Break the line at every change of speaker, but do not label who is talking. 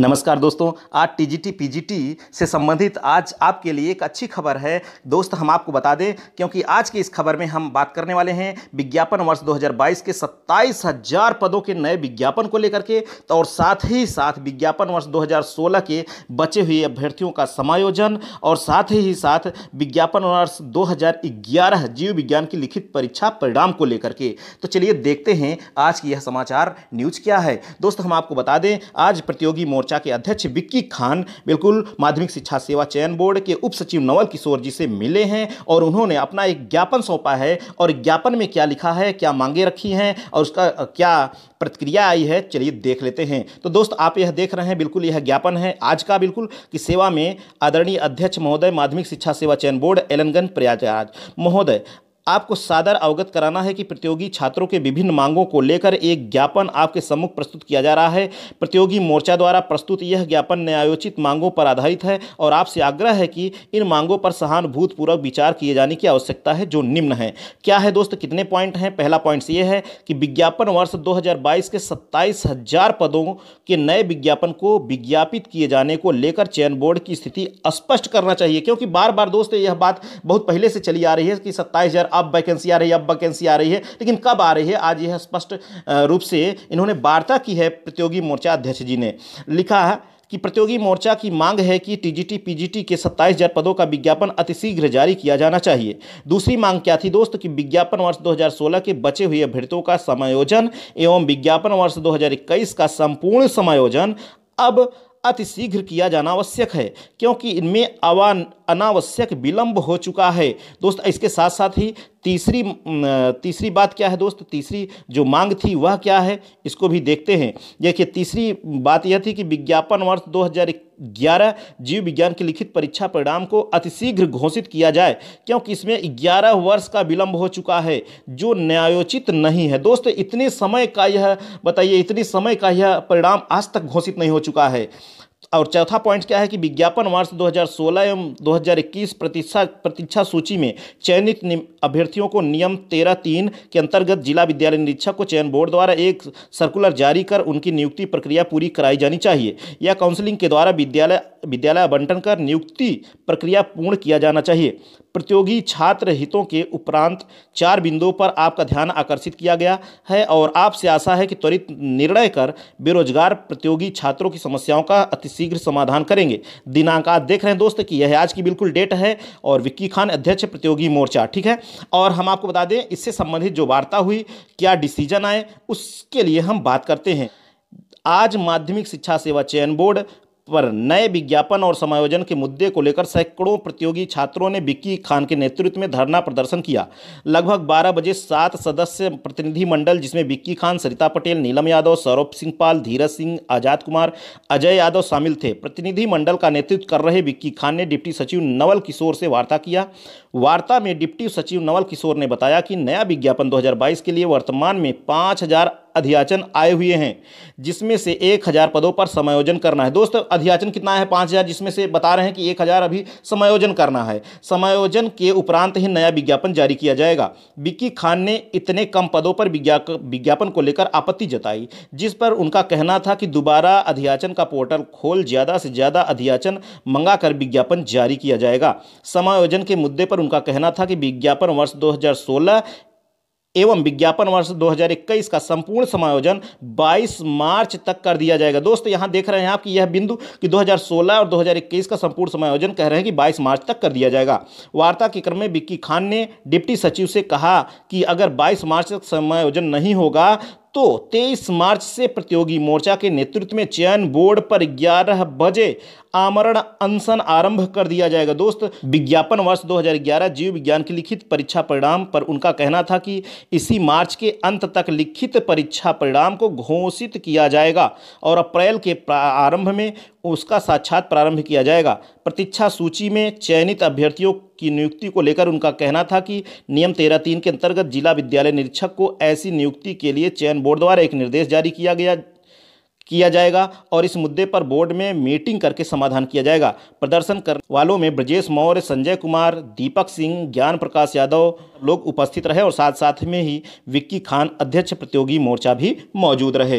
नमस्कार दोस्तों आज टी जी टी से संबंधित आज आपके लिए एक अच्छी खबर है दोस्त हम आपको बता दें क्योंकि आज की इस खबर में हम बात करने वाले हैं विज्ञापन वर्ष 2022 के सत्ताईस हजार पदों के नए विज्ञापन को लेकर के तो और साथ ही साथ विज्ञापन वर्ष 2016 के बचे हुए अभ्यर्थियों का समायोजन और साथ ही साथ विज्ञापन वर्ष दो जीव विज्ञान की लिखित परीक्षा परिणाम को लेकर के तो चलिए देखते हैं आज की यह समाचार न्यूज क्या है दोस्त हम आपको बता दें आज प्रतियोगी मोर्चा मोर्चा के अध्यक्ष विक्की खान बिल्कुल माध्यमिक शिक्षा सेवा चयन बोर्ड के उप सचिव नवल किशोर जी से मिले हैं और उन्होंने अपना एक ज्ञापन सौंपा है और ज्ञापन में क्या लिखा है क्या मांगे रखी हैं और उसका क्या प्रतिक्रिया आई है चलिए देख लेते हैं तो दोस्त आप यह देख रहे हैं बिल्कुल यह ज्ञापन है आज का बिल्कुल कि सेवा में आदरणीय अध्यक्ष महोदय माध्यमिक शिक्षा सेवा चयन बोर्ड एलनगंज प्रयागराज महोदय आपको सादर अवगत कराना है कि प्रतियोगी छात्रों के विभिन्न मांगों को लेकर एक ज्ञापन आपके सम्मुख प्रस्तुत किया जा रहा है प्रतियोगी मोर्चा द्वारा प्रस्तुत यह ज्ञापन न्यायोचित मांगों पर आधारित है और आपसे आग्रह है कि इन मांगों पर सहानुभूतपूर्वक विचार किए जाने की आवश्यकता है जो निम्न है क्या है दोस्त कितने पॉइंट हैं पहला पॉइंट ये है कि विज्ञापन वर्ष दो के सत्ताईस पदों के नए विज्ञापन को विज्ञापित किए जाने को लेकर चयन बोर्ड की स्थिति स्पष्ट करना चाहिए क्योंकि बार बार दोस्त यह बात बहुत पहले से चली आ रही है कि सत्ताईस अब वैकेंसी आ रही है अब वैकेंसी आ रही है लेकिन कब आ रही है आज यह स्पष्ट रूप से इन्होंने वार्ता की है प्रतियोगी मोर्चा अध्यक्ष जी ने लिखा है कि प्रतियोगी मोर्चा की मांग है कि टीजीटी पीजीटी के सत्ताईस हज़ार पदों का विज्ञापन अतिशीघ्र जारी किया जाना चाहिए दूसरी मांग क्या थी दोस्त कि विज्ञापन वर्ष 2016 के बचे हुए भर्तियों का समायोजन एवं विज्ञापन वर्ष 2021 का संपूर्ण समायोजन अब अतिशीघ्र किया जाना आवश्यक है क्योंकि इनमें अवान अनावश्यक विलंब हो चुका है दोस्त इसके साथ साथ ही तीसरी तीसरी बात क्या है दोस्त तीसरी जो मांग थी वह क्या है इसको भी देखते हैं देखिए तीसरी बात यह थी कि विज्ञापन वर्ष दो ग्यारह जीव विज्ञान की लिखित परीक्षा परिणाम को अतिशीघ्र घोषित किया जाए क्योंकि इसमें ग्यारह वर्ष का विलंब हो चुका है जो न्यायोचित नहीं है दोस्त इतने समय का यह बताइए इतने समय का यह परिणाम आज तक घोषित नहीं हो चुका है और चौथा पॉइंट क्या है कि विज्ञापन वर्ष 2016 एवं 2021 प्रतीक्षा प्रतीक्षा सूची में चयनित अभ्यर्थियों को नियम तेरह तीन के अंतर्गत जिला विद्यालय निरीक्षक को चयन बोर्ड द्वारा एक सर्कुलर जारी कर उनकी नियुक्ति प्रक्रिया पूरी कराई जानी चाहिए या काउंसलिंग के द्वारा विद्यालय विद्यालय आवंटन कर नियुक्ति प्रक्रिया पूर्ण किया जाना चाहिए प्रतियोगी छात्र हितों के उपरांत चार बिंदुओं पर आपका ध्यान आकर्षित किया गया है और आपसे आशा है कि त्वरित निर्णय कर बेरोजगार प्रतियोगी छात्रों की समस्याओं का अतिशीघ्र समाधान करेंगे दिनांक आज देख रहे हैं दोस्त कि यह आज की बिल्कुल डेट है और विक्की खान अध्यक्ष प्रतियोगी मोर्चा ठीक है और हम आपको बता दें इससे संबंधित जो वार्ता हुई क्या डिसीजन आए उसके लिए हम बात करते हैं आज माध्यमिक शिक्षा सेवा चयन बोर्ड पर नए विज्ञापन और समायोजन के मुद्दे को लेकर सैकड़ों प्रतियोगी छात्रों ने बिक्की खान के नेतृत्व में धरना प्रदर्शन किया लगभग 12 बजे सात सदस्य मंडल जिसमें बिक्की खान सरिता पटेल नीलम यादव सौरभ सिंह पाल धीरज सिंह आजाद कुमार अजय यादव शामिल थे प्रतिनिधिमंडल का नेतृत्व कर रहे बिक्की खान ने डिप्टी सचिव नवल किशोर से वार्ता किया वार्ता में डिप्टी सचिव नवल किशोर ने बताया कि नया विज्ञापन दो के लिए वर्तमान में पाँच अधियाचन आए हुए हैं जिसमें से एक हज़ार पदों पर समायोजन करना है दोस्तों अधियाचन कितना है पाँच हज़ार जिसमें से बता रहे हैं कि एक हज़ार अभी समायोजन करना है समायोजन के उपरांत ही नया विज्ञापन जारी किया जाएगा बिक्की खान ने इतने कम पदों पर विज्ञापन को लेकर आपत्ति जताई जिस पर उनका कहना था कि दोबारा अधियाचन का पोर्टल खोल ज़्यादा से ज़्यादा अधियाचन मंगा कर विज्ञापन जारी किया जाएगा समायोजन के मुद्दे पर उनका कहना था कि विज्ञापन वर्ष दो एवं विज्ञापन वर्ष 2021 का संपूर्ण समायोजन 22 मार्च तक कर दिया जाएगा दोस्त यहां देख रहे हैं आपकी यह बिंदु कि 2016 और 2021 का संपूर्ण समायोजन कह रहे हैं कि 22 मार्च तक कर दिया जाएगा वार्ता के क्रम में विक्की खान ने डिप्टी सचिव से कहा कि अगर 22 मार्च तक समायोजन नहीं होगा तो 23 मार्च से प्रतियोगी मोर्चा के नेतृत्व में चयन बोर्ड पर 11 बजे आमरण अनशन आरंभ कर दिया जाएगा दोस्त विज्ञापन वर्ष 2011 जीव विज्ञान की लिखित परीक्षा परिणाम पर उनका कहना था कि इसी मार्च के अंत तक लिखित परीक्षा परिणाम को घोषित किया जाएगा और अप्रैल के आरंभ में उसका साक्षात प्रारंभ किया जाएगा प्रतीक्षा सूची में चयनित अभ्यर्थियों की नियुक्ति को लेकर उनका कहना था कि नियम तेरह तीन के अंतर्गत जिला विद्यालय निरीक्षक को ऐसी नियुक्ति के लिए चयन बोर्ड द्वारा एक निर्देश जारी किया गया किया जाएगा और इस मुद्दे पर बोर्ड में मीटिंग करके समाधान किया जाएगा प्रदर्शन करने वालों में ब्रजेश मौर्य संजय कुमार दीपक सिंह ज्ञान प्रकाश यादव लोग उपस्थित रहे और साथ साथ में ही विक्की खान अध्यक्ष प्रतियोगी मोर्चा भी मौजूद रहे